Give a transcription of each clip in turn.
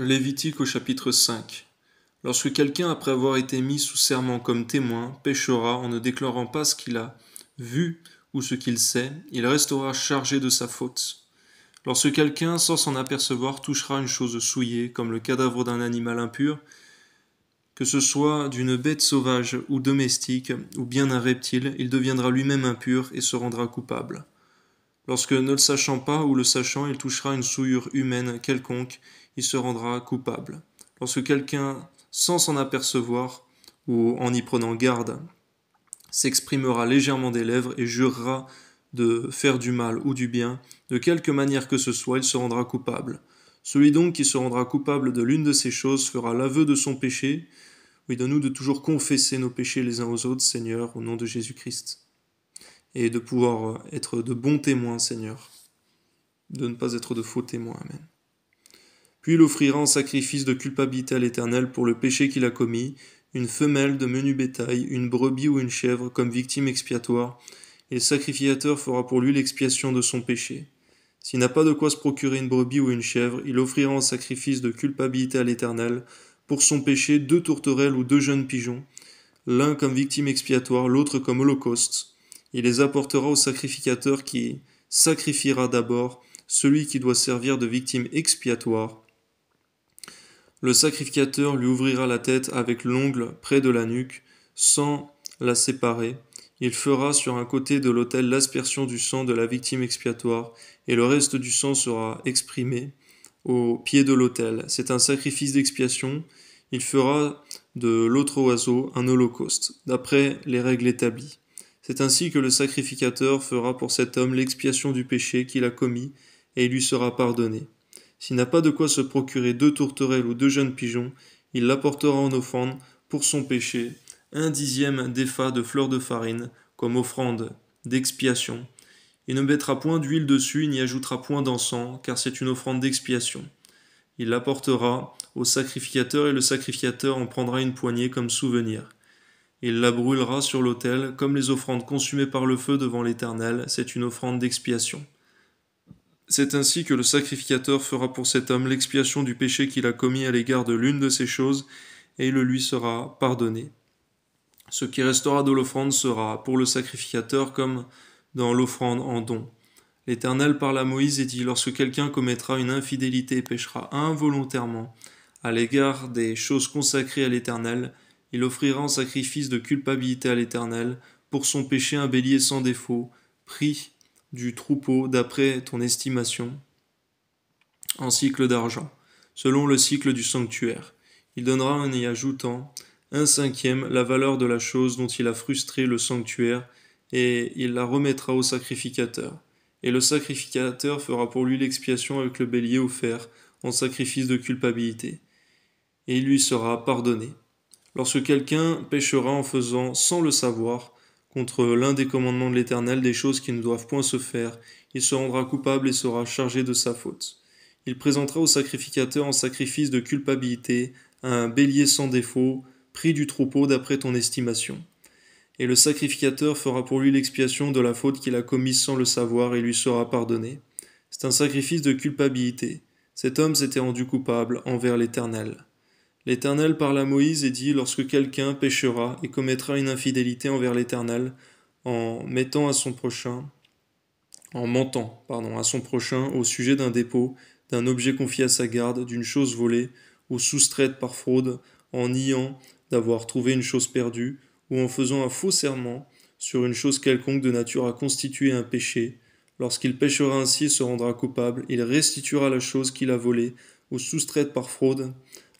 Lévitique au chapitre 5 Lorsque quelqu'un, après avoir été mis sous serment comme témoin, péchera en ne déclarant pas ce qu'il a vu ou ce qu'il sait, il restera chargé de sa faute. Lorsque quelqu'un, sans s'en apercevoir, touchera une chose souillée, comme le cadavre d'un animal impur, que ce soit d'une bête sauvage ou domestique, ou bien un reptile, il deviendra lui-même impur et se rendra coupable. Lorsque ne le sachant pas ou le sachant, il touchera une souillure humaine quelconque, il se rendra coupable. Lorsque quelqu'un, sans s'en apercevoir ou en y prenant garde, s'exprimera légèrement des lèvres et jurera de faire du mal ou du bien, de quelque manière que ce soit, il se rendra coupable. Celui donc qui se rendra coupable de l'une de ces choses fera l'aveu de son péché. Oui, donne-nous de toujours confesser nos péchés les uns aux autres, Seigneur, au nom de Jésus-Christ et de pouvoir être de bons témoins, Seigneur, de ne pas être de faux témoins. Amen. Puis il offrira en sacrifice de culpabilité à l'Éternel pour le péché qu'il a commis, une femelle de menu bétail, une brebis ou une chèvre comme victime expiatoire, et le sacrificateur fera pour lui l'expiation de son péché. S'il n'a pas de quoi se procurer une brebis ou une chèvre, il offrira en sacrifice de culpabilité à l'Éternel pour son péché deux tourterelles ou deux jeunes pigeons, l'un comme victime expiatoire, l'autre comme holocauste. Il les apportera au sacrificateur qui sacrifiera d'abord celui qui doit servir de victime expiatoire. Le sacrificateur lui ouvrira la tête avec l'ongle près de la nuque, sans la séparer. Il fera sur un côté de l'autel l'aspersion du sang de la victime expiatoire, et le reste du sang sera exprimé au pied de l'autel. C'est un sacrifice d'expiation. Il fera de l'autre oiseau un holocauste, d'après les règles établies. C'est ainsi que le sacrificateur fera pour cet homme l'expiation du péché qu'il a commis, et il lui sera pardonné. S'il n'a pas de quoi se procurer deux tourterelles ou deux jeunes pigeons, il l'apportera en offrande pour son péché, un dixième d'effat de fleur de farine, comme offrande d'expiation. Il ne mettra point d'huile dessus, n'y ajoutera point d'encens, car c'est une offrande d'expiation. Il l'apportera au sacrificateur et le sacrificateur en prendra une poignée comme souvenir. Il la brûlera sur l'autel, comme les offrandes consumées par le feu devant l'Éternel, c'est une offrande d'expiation. C'est ainsi que le sacrificateur fera pour cet homme l'expiation du péché qu'il a commis à l'égard de l'une de ces choses, et le lui sera pardonné. Ce qui restera de l'offrande sera, pour le sacrificateur, comme dans l'offrande en don. L'Éternel parle à Moïse et dit Lorsque quelqu'un commettra une infidélité et péchera involontairement à l'égard des choses consacrées à l'Éternel, il offrira en sacrifice de culpabilité à l'Éternel pour son péché un bélier sans défaut, pris du troupeau d'après ton estimation, en cycle d'argent, selon le cycle du sanctuaire. Il donnera en y ajoutant un cinquième la valeur de la chose dont il a frustré le sanctuaire, et il la remettra au sacrificateur. Et le sacrificateur fera pour lui l'expiation avec le bélier offert en sacrifice de culpabilité, et il lui sera pardonné lorsque quelqu'un péchera en faisant, sans le savoir, contre l'un des commandements de l'Éternel des choses qui ne doivent point se faire, il se rendra coupable et sera chargé de sa faute. Il présentera au sacrificateur en sacrifice de culpabilité un bélier sans défaut, pris du troupeau d'après ton estimation. Et le sacrificateur fera pour lui l'expiation de la faute qu'il a commise sans le savoir et lui sera pardonné. C'est un sacrifice de culpabilité. Cet homme s'était rendu coupable envers l'Éternel. L'Éternel parle à Moïse et dit, Lorsque quelqu'un péchera et commettra une infidélité envers l'Éternel, en mettant à son prochain, en mentant, pardon, à son prochain au sujet d'un dépôt, d'un objet confié à sa garde, d'une chose volée, ou soustraite par fraude, en niant d'avoir trouvé une chose perdue, ou en faisant un faux serment sur une chose quelconque de nature à constituer un péché. Lorsqu'il péchera ainsi et se rendra coupable, il restituera la chose qu'il a volée, ou soustraite par fraude,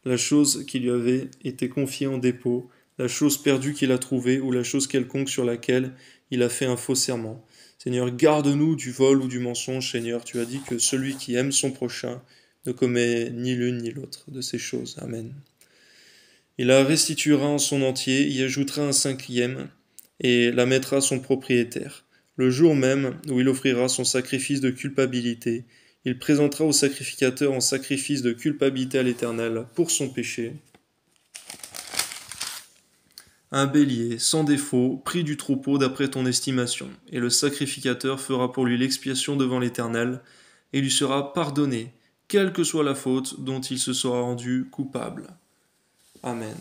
la chose qui lui avait été confiée en dépôt, la chose perdue qu'il a trouvée ou la chose quelconque sur laquelle il a fait un faux serment. Seigneur, garde-nous du vol ou du mensonge, Seigneur. Tu as dit que celui qui aime son prochain ne commet ni l'une ni l'autre de ces choses. Amen. Il la restituera en son entier, y ajoutera un cinquième, et la mettra à son propriétaire, le jour même où il offrira son sacrifice de culpabilité, il présentera au sacrificateur en sacrifice de culpabilité à l'Éternel pour son péché. Un bélier, sans défaut, pris du troupeau d'après ton estimation, et le sacrificateur fera pour lui l'expiation devant l'Éternel, et lui sera pardonné, quelle que soit la faute dont il se sera rendu coupable. Amen.